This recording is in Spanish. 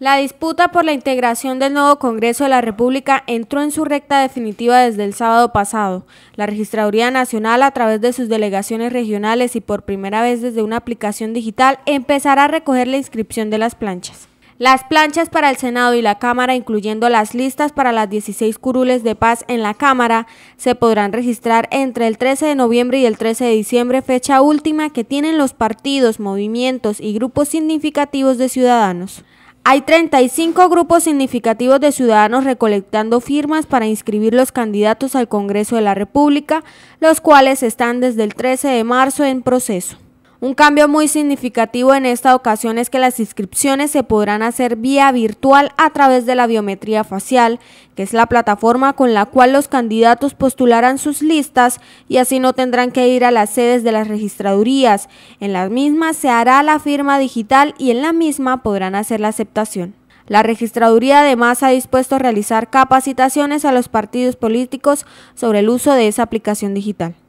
La disputa por la integración del nuevo Congreso de la República entró en su recta definitiva desde el sábado pasado. La Registraduría Nacional, a través de sus delegaciones regionales y por primera vez desde una aplicación digital, empezará a recoger la inscripción de las planchas. Las planchas para el Senado y la Cámara, incluyendo las listas para las 16 curules de paz en la Cámara, se podrán registrar entre el 13 de noviembre y el 13 de diciembre, fecha última que tienen los partidos, movimientos y grupos significativos de ciudadanos. Hay 35 grupos significativos de ciudadanos recolectando firmas para inscribir los candidatos al Congreso de la República, los cuales están desde el 13 de marzo en proceso. Un cambio muy significativo en esta ocasión es que las inscripciones se podrán hacer vía virtual a través de la biometría facial, que es la plataforma con la cual los candidatos postularán sus listas y así no tendrán que ir a las sedes de las registradurías. En las mismas se hará la firma digital y en la misma podrán hacer la aceptación. La registraduría además ha dispuesto a realizar capacitaciones a los partidos políticos sobre el uso de esa aplicación digital.